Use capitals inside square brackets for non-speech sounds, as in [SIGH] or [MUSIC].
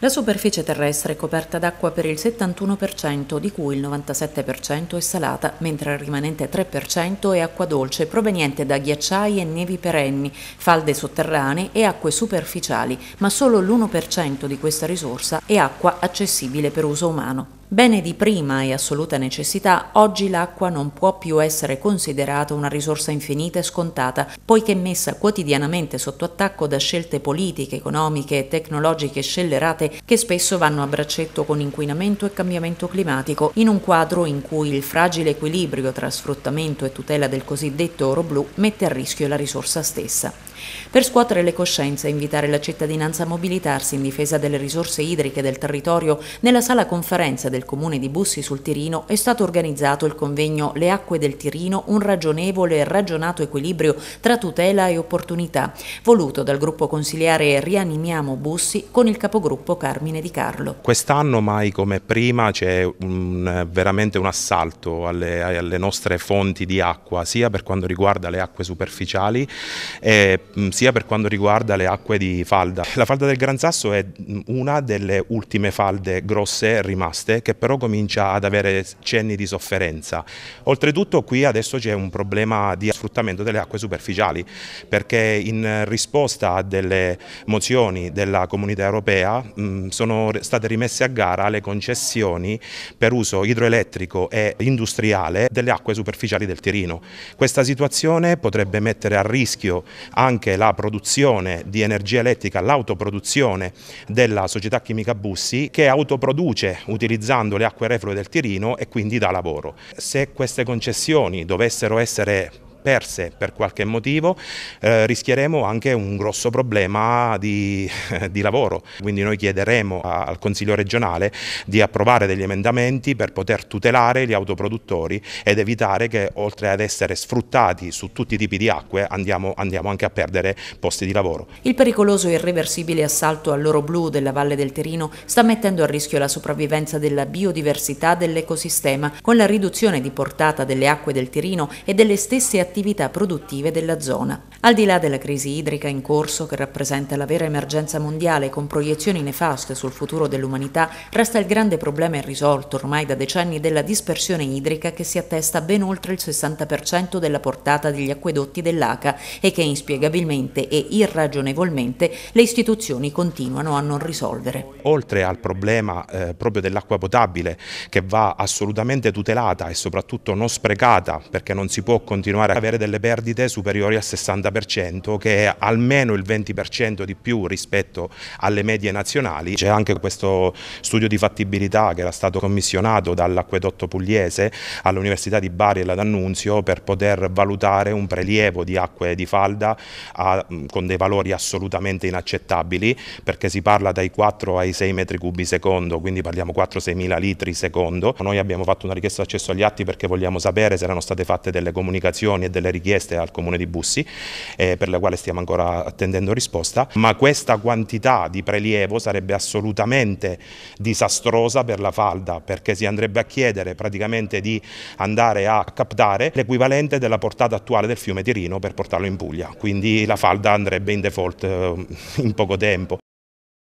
La superficie terrestre è coperta d'acqua per il 71%, di cui il 97% è salata, mentre il rimanente 3% è acqua dolce proveniente da ghiacciai e nevi perenni, falde sotterranee e acque superficiali, ma solo l'1% di questa risorsa è acqua accessibile per uso umano. Bene di prima e assoluta necessità, oggi l'acqua non può più essere considerata una risorsa infinita e scontata, poiché messa quotidianamente sotto attacco da scelte politiche, economiche e tecnologiche scellerate che spesso vanno a braccetto con inquinamento e cambiamento climatico, in un quadro in cui il fragile equilibrio tra sfruttamento e tutela del cosiddetto oro blu mette a rischio la risorsa stessa. Per scuotere le coscienze e invitare la cittadinanza a mobilitarsi in difesa delle risorse idriche del territorio, nella sala conferenza del comune di Bussi sul Tirino è stato organizzato il convegno Le acque del Tirino, un ragionevole e ragionato equilibrio tra tutela e opportunità, voluto dal gruppo consiliare Rianimiamo Bussi con il capogruppo Carmine Di Carlo. Quest'anno mai come prima c'è un, veramente un assalto alle, alle, nostre fonti di acqua, sia per quanto riguarda le acque superficiali, eh, Mm, sia per quanto riguarda le acque di falda. La falda del Gran Sasso è mm, una delle ultime falde grosse rimaste che però comincia ad avere cenni di sofferenza. Oltretutto qui adesso c'è un problema di sfruttamento delle acque superficiali perché in risposta a delle mozioni della comunità europea mm, sono state rimesse a gara le concessioni per uso idroelettrico e industriale delle acque superficiali del Tirino. Questa situazione potrebbe mettere a rischio anche anche la produzione di energia elettrica, l'autoproduzione della società chimica Bussi che autoproduce utilizzando le acque reflue del Tirino e quindi dà lavoro. Se queste concessioni dovessero essere perse per qualche motivo eh, rischieremo anche un grosso problema di, [LAUGHS] di lavoro. Quindi noi chiederemo a, al Consiglio regionale di approvare degli emendamenti per poter tutelare gli autoproduttori ed evitare che oltre ad essere sfruttati su tutti i tipi di acque andiamo, andiamo anche a perdere posti di lavoro. Il pericoloso e irreversibile assalto all'oro blu della Valle del Terino sta mettendo a rischio la sopravvivenza della biodiversità dell'ecosistema con la riduzione di portata delle acque del Terino e delle stesse attività attività produttive della zona. Al di là della crisi idrica in corso, che rappresenta la vera emergenza mondiale con proiezioni nefaste sul futuro dell'umanità, resta il grande problema irrisolto ormai da decenni della dispersione idrica che si attesta ben oltre il 60% della portata degli acquedotti dell'ACA e che inspiegabilmente e irragionevolmente le istituzioni continuano a non risolvere. Oltre al problema eh, proprio dell'acqua potabile che va assolutamente tutelata e soprattutto non sprecata perché non si può continuare a avere avere delle perdite superiori al 60%, che è almeno il 20% di più rispetto alle medie nazionali. C'è anche questo studio di fattibilità che era stato commissionato dall'acquedotto pugliese all'Università di Bari e la D'Annunzio per poter valutare un prelievo di acque di falda a, con dei valori assolutamente inaccettabili, perché si parla dai 4 ai 6 metri cubi secondo, quindi parliamo 4-6 mila litri secondo. Noi abbiamo fatto una richiesta di accesso agli atti perché vogliamo sapere se erano state fatte delle comunicazioni e delle richieste al Comune di Bussi, eh, per le quali stiamo ancora attendendo risposta, ma questa quantità di prelievo sarebbe assolutamente disastrosa per la falda, perché si andrebbe a chiedere praticamente di andare a captare l'equivalente della portata attuale del fiume Tirino per portarlo in Puglia, quindi la falda andrebbe in default eh, in poco tempo.